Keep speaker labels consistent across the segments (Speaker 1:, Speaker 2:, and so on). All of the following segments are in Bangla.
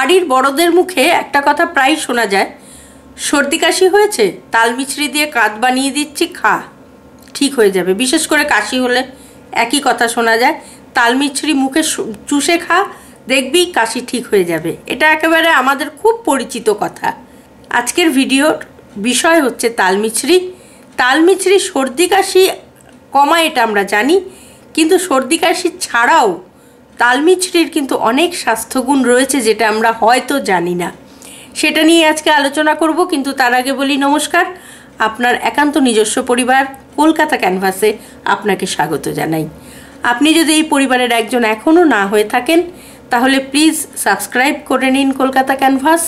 Speaker 1: বাড়ির বড়দের মুখে একটা কথা প্রায় শোনা যায় সর্দি কাশি হয়েছে তাল দিয়ে কাঁধ বানিয়ে দিচ্ছি খা ঠিক হয়ে যাবে বিশেষ করে কাশি হলে একই কথা শোনা যায় তাল মুখে চুষে খা দেখবি কাশি ঠিক হয়ে যাবে এটা একেবারে আমাদের খুব পরিচিত কথা আজকের ভিডিওর বিষয় হচ্ছে তাল মিছড়ি তাল মিছড়ি সর্দি কাশি কমায় এটা আমরা জানি কিন্তু সর্দি কাশি ছাড়াও তালমিছড়ির কিন্তু অনেক স্বাস্থ্যগুণ রয়েছে যেটা আমরা হয়তো জানি না সেটা নিয়ে আজকে আলোচনা করব কিন্তু তার আগে বলি নমস্কার আপনার একান্ত নিজস্ব পরিবার কলকাতা ক্যানভাসে আপনাকে স্বাগত জানাই আপনি যদি এই পরিবারের একজন এখনও না হয়ে থাকেন তাহলে প্লিজ সাবস্ক্রাইব করে নিন কলকাতা ক্যানভাস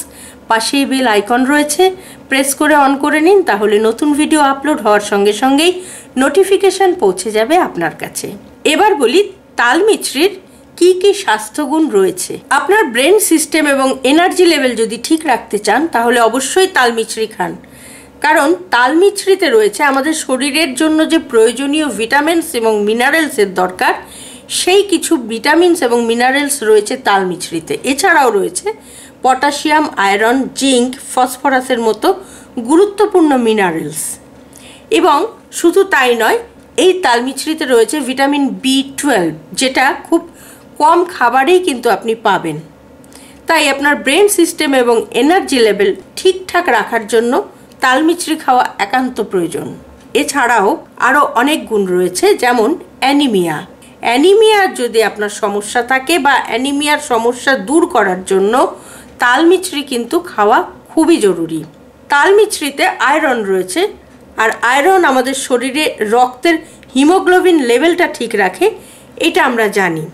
Speaker 1: পাশেই বেল আইকন রয়েছে প্রেস করে অন করে নিন তাহলে নতুন ভিডিও আপলোড হওয়ার সঙ্গে সঙ্গেই নোটিফিকেশান পৌঁছে যাবে আপনার কাছে এবার বলি তাল কি কি স্বাস্থ্যগুণ রয়েছে আপনার ব্রেন সিস্টেম এবং এনার্জি লেভেল যদি ঠিক রাখতে চান তাহলে অবশ্যই তালমিছড়ি খান কারণ তালমিছড়িতে রয়েছে আমাদের শরীরের জন্য যে প্রয়োজনীয় ভিটামিনস এবং মিনারেলসের দরকার সেই কিছু ভিটামিনস এবং মিনারেলস রয়েছে তালমিছড়িতে এছাড়াও রয়েছে পটাশিয়াম আয়রন জিঙ্ক ফসফরাসের মতো গুরুত্বপূর্ণ মিনারেলস এবং শুধু তাই নয় এই তালমিছড়িতে রয়েছে ভিটামিন বি টুয়েলভ যেটা খুব কম খাবারেই কিন্তু আপনি পাবেন তাই আপনার ব্রেন সিস্টেম এবং এনার্জি লেভেল ঠিকঠাক রাখার জন্য তালমিছরি খাওয়া একান্ত প্রয়োজন এছাড়াও আরও অনেক গুণ রয়েছে যেমন অ্যানিমিয়া অ্যানিমিয়ার যদি আপনার সমস্যা থাকে বা অ্যানিমিয়ার সমস্যা দূর করার জন্য তালমিছরি কিন্তু খাওয়া খুবই জরুরি তালমিছরিতে আয়রন রয়েছে আর আয়রন আমাদের শরীরে রক্তের হিমোগ্লোবিন লেভেলটা ঠিক রাখে এটা আমরা জানি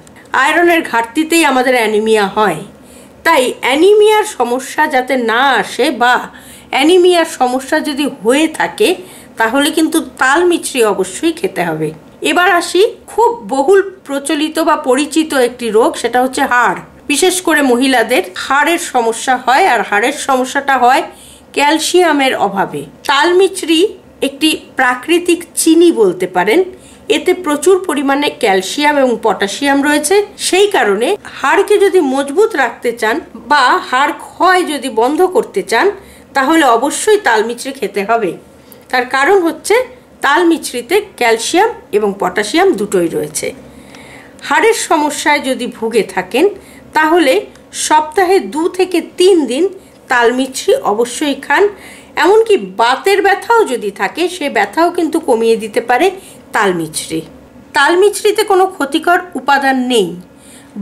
Speaker 1: আয়রনের ঘাটতিতেই আমাদের অ্যানিমিয়া হয় তাই অ্যানিমিয়ার সমস্যা যাতে না আসে বা অ্যানিমিয়ার সমস্যা যদি হয়ে থাকে তাহলে কিন্তু তাল মিছরি অবশ্যই খেতে হবে এবার আসি খুব বহুল প্রচলিত বা পরিচিত একটি রোগ সেটা হচ্ছে হাড় বিশেষ করে মহিলাদের হাড়ের সমস্যা হয় আর হাড়ের সমস্যাটা হয় ক্যালসিয়ামের অভাবে তাল মিছরি একটি প্রাকৃতিক চিনি বলতে পারেন এতে প্রচুর পরিমাণে ক্যালসিয়াম এবং পটাশিয়াম রয়েছে সেই কারণে হাড়কে যদি মজবুত রাখতে চান বা হাড় ক্ষয় যদি বন্ধ করতে চান তাহলে অবশ্যই তাল খেতে হবে তার কারণ হচ্ছে তাল মিছরিতে ক্যালসিয়াম এবং পটাশিয়াম দুটোই রয়েছে হাড়ের সমস্যায় যদি ভুগে থাকেন তাহলে সপ্তাহে দু থেকে তিন দিন তাল অবশ্যই খান এমনকি বাতের ব্যথাও যদি থাকে সে ব্যথাও কিন্তু কমিয়ে দিতে পারে তালমিছরি তালমিছরিতে কোনো ক্ষতিকর উপাদান নেই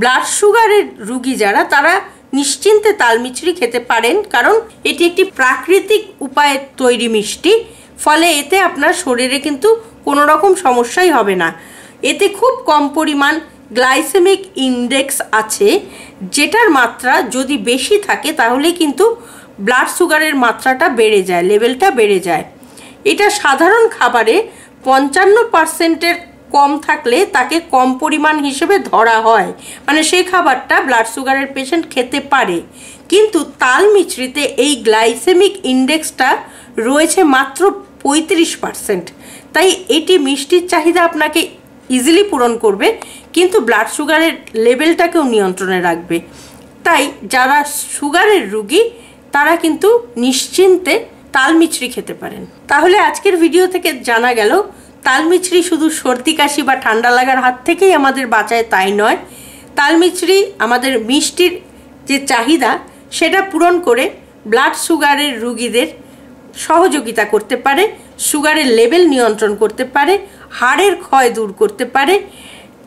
Speaker 1: ব্লাড সুগারের রুগী যারা তারা নিশ্চিন্তে তালমিছরি খেতে পারেন কারণ এটি একটি প্রাকৃতিক উপায়ে তৈরি মিষ্টি ফলে এতে আপনার শরীরে কিন্তু কোনো রকম সমস্যাই হবে না এতে খুব কম পরিমাণ গ্লাইসেমিক ইন্ডেক্স আছে যেটার মাত্রা যদি বেশি থাকে তাহলে কিন্তু ব্লাড সুগারের মাত্রাটা বেড়ে যায় লেভেলটা বেড়ে যায় এটা সাধারণ খাবারে পঞ্চান্ন পার্সেন্টের কম থাকলে তাকে কম পরিমাণ হিসেবে ধরা হয় মানে সেই খাবারটা ব্লাড সুগারের পেশেন্ট খেতে পারে কিন্তু তাল মিছরিতে এই গ্লাইসেমিক ইন্ডেক্সটা রয়েছে মাত্র পঁয়ত্রিশ পার্সেন্ট তাই এটি মিষ্টির চাহিদা আপনাকে ইজিলি পূরণ করবে কিন্তু ব্লাড সুগারের লেভেলটাকেও নিয়ন্ত্রণে রাখবে তাই যারা সুগারের রুগী তারা কিন্তু নিশ্চিন্তে তাল মিচড়ি খেতে পারেন তাহলে আজকের ভিডিও থেকে জানা গেল তাল মিচড়ি শুধু সর্দি কাশি বা ঠান্ডা লাগার হাত থেকেই আমাদের বাঁচায় তাই নয় তাল মিচড়ি আমাদের মিষ্টির যে চাহিদা সেটা পূরণ করে ব্লাড সুগারের রুগীদের সহযোগিতা করতে পারে সুগারের লেভেল নিয়ন্ত্রণ করতে পারে হাড়ের ক্ষয় দূর করতে পারে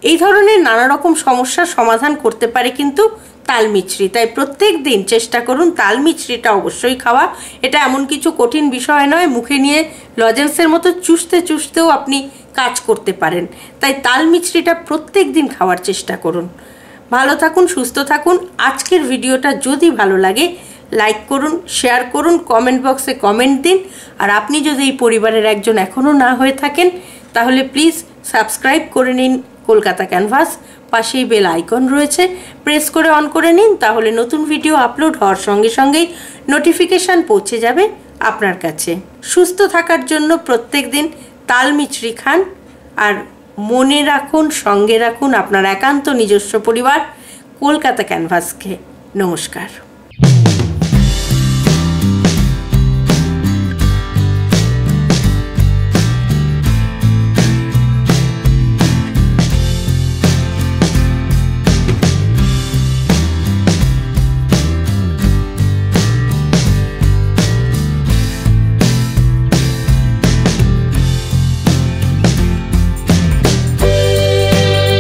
Speaker 1: এই ধরনের নানা রকম সমস্যার সমাধান করতে পারে কিন্তু তাল মিছরি তাই প্রত্যেক দিন চেষ্টা করুন তাল মিছরিটা অবশ্যই খাওয়া এটা এমন কিছু কঠিন বিষয় নয় মুখে নিয়ে লজেন্সের মতো চুষতে চুষতেও আপনি কাজ করতে পারেন তাই তাল মিছরিটা প্রত্যেক দিন খাওয়ার চেষ্টা করুন ভালো থাকুন সুস্থ থাকুন আজকের ভিডিওটা যদি ভালো লাগে লাইক করুন শেয়ার করুন কমেন্ট বক্সে কমেন্ট দিন আর আপনি যদি এই পরিবারের একজন এখনও না হয়ে থাকেন তাহলে প্লিজ সাবস্ক্রাইব করে নিন কলকাতা ক্যানভাস পাশেই বেল আইকন রয়েছে প্রেস করে অন করে নিন তাহলে নতুন ভিডিও আপলোড হওয়ার সঙ্গে সঙ্গেই নোটিফিকেশান পৌঁছে যাবে আপনার কাছে সুস্থ থাকার জন্য প্রত্যেক দিন তালমিচড়ি খান আর মনে রাখুন সঙ্গে রাখুন আপনার একান্ত নিজস্ব পরিবার কলকাতা ক্যানভাসকে নমস্কার